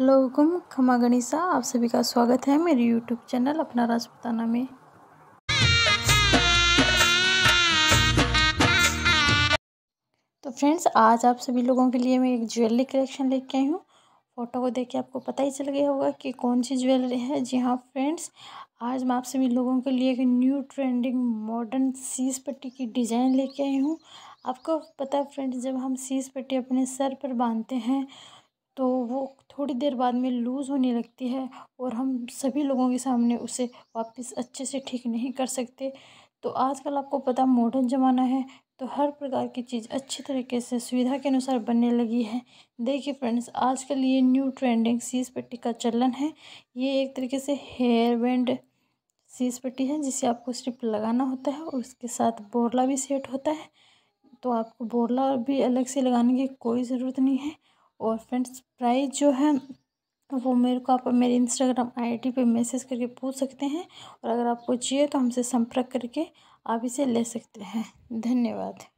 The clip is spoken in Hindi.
हेलो हुकुम खमा गणिसा आप सभी का स्वागत है मेरे यूट्यूब चैनल अपना राजपुताना में तो फ्रेंड्स आज आप सभी लोगों के लिए मैं एक ज्वेलरी कलेक्शन लेके आई हूँ फ़ोटो को देख के आपको पता ही चल गया होगा कि कौन सी ज्वेलरी है जी हाँ फ्रेंड्स आज मैं आप सभी लोगों के लिए एक न्यू ट्रेंडिंग मॉडर्न सीस पट्टी की डिज़ाइन लेके आई हूँ आपको पता है फ्रेंड्स जब हम सीस पट्टी अपने सर पर बांधते हैं तो वो थोड़ी देर बाद में लूज़ होने लगती है और हम सभी लोगों के सामने उसे वापस अच्छे से ठीक नहीं कर सकते तो आजकल आपको पता मॉडर्न ज़माना है तो हर प्रकार की चीज़ अच्छी तरीके से सुविधा के अनुसार बनने लगी है देखिए फ्रेंड्स आजकल ये न्यू ट्रेंडिंग सीस पट्टी का चलन है ये एक तरीके से हेयर बैंड सीस पट्टी है जिसे आपको सिर्फ लगाना होता है और उसके साथ बोरला भी सेट होता है तो आपको बोरला भी अलग से लगाने की कोई ज़रूरत नहीं है और फ्रेंड्स प्राइस जो है वो मेरे को आप मेरे इंस्टाग्राम आईडी पे मैसेज करके पूछ सकते हैं और अगर आपको चाहिए तो हमसे संपर्क करके आप इसे ले सकते हैं धन्यवाद